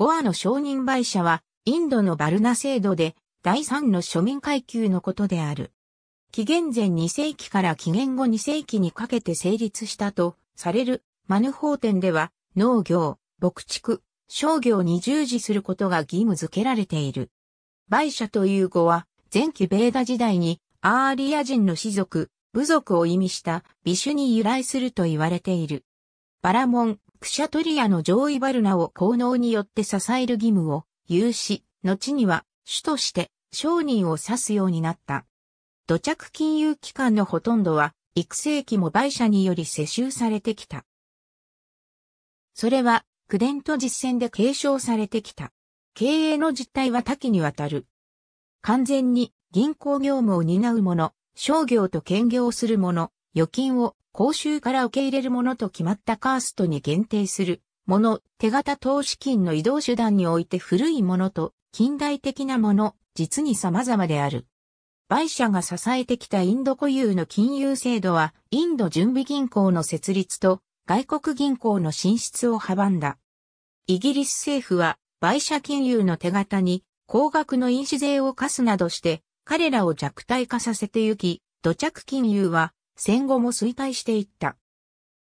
ゴアの承認売社は、インドのバルナ制度で、第三の庶民階級のことである。紀元前2世紀から紀元後2世紀にかけて成立したとされるマヌ法典では農業、牧畜、商業に従事することが義務付けられている。売社という語は前期ベーダ時代にアーリア人の士族、部族を意味した美種に由来すると言われている。バラモン、クシャトリアの上位バルナを効能によって支える義務を有し、後には主として商人を指すようになった。土着金融機関のほとんどは、育成期も売者により世襲されてきた。それは、苦伝と実践で継承されてきた。経営の実態は多岐にわたる。完全に銀行業務を担う者、商業と兼業する者、預金を公衆から受け入れるものと決まったカーストに限定するもの、手形投資金の移動手段において古いものと近代的なもの、実に様々である。売者が支えてきたインド固有の金融制度は、インド準備銀行の設立と外国銀行の進出を阻んだ。イギリス政府は、売社金融の手形に高額の印紙税を課すなどして、彼らを弱体化させてゆき、土着金融は戦後も衰退していった。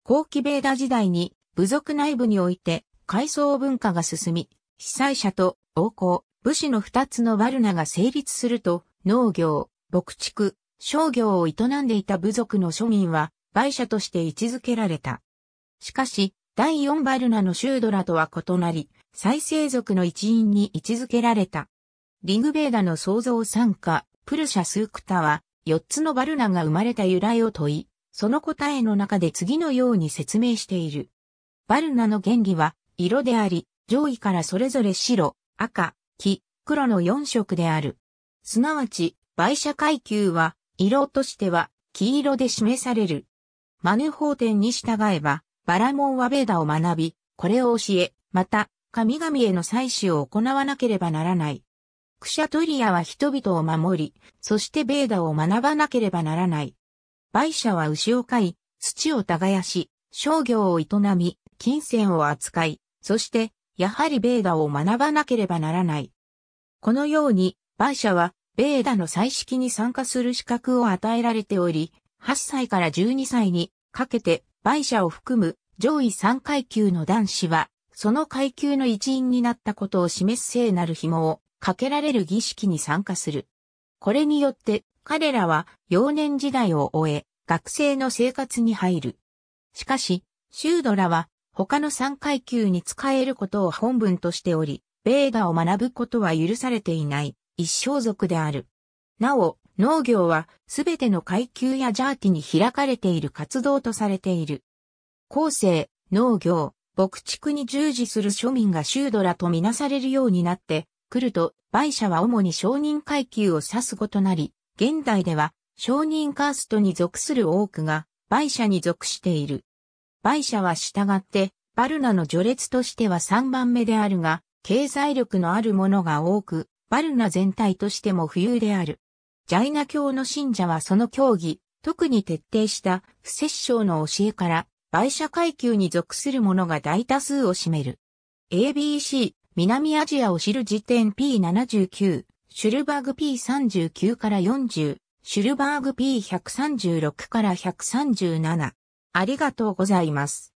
後期ベーダ時代に部族内部において階層文化が進み、被災者と王侯、武士の二つのバルナが成立すると、農業、牧畜、商業を営んでいた部族の庶民は、売者として位置づけられた。しかし、第四バルナのシュードラとは異なり、再生族の一員に位置づけられた。リグベーダの創造参加、プルシャスークタは、4つのバルナが生まれた由来を問い、その答えの中で次のように説明している。バルナの原理は、色であり、上位からそれぞれ白、赤、黄、黒の4色である。すなわち、売者階級は、色としては、黄色で示される。マヌ法典に従えば、バラモンはベーダを学び、これを教え、また、神々への祭祀を行わなければならない。クシャトリアは人々を守り、そしてベーダを学ばなければならない。バイシャは牛を飼い、土を耕し、商業を営み、金銭を扱い、そして、やはりベーダを学ばなければならない。このように、バイシャは、ベーダの彩色に参加する資格を与えられており、8歳から12歳にかけて、バイシャを含む上位3階級の男子は、その階級の一員になったことを示す聖なる紐をかけられる儀式に参加する。これによって彼らは幼年時代を終え、学生の生活に入る。しかし、シュードラは他の3階級に使えることを本文としており、ベーダを学ぶことは許されていない一生族である。なお、農業はすべての階級やジャーティに開かれている活動とされている。後世、農業、牧畜に従事する庶民がシュードラとみなされるようになって、来ると、売者は主に商人階級を指す語となり、現代では商人カーストに属する多くが、売者に属している。売者は従って、バルナの序列としては3番目であるが、経済力のあるものが多く、バルナ全体としても富裕である。ジャイナ教の信者はその教義、特に徹底した不摂生の教えから、売者階級に属する者が大多数を占める。ABC、南アジアを知る時点 P79、シュルバーグ P39 から40、シュルバーグ P136 から137。ありがとうございます。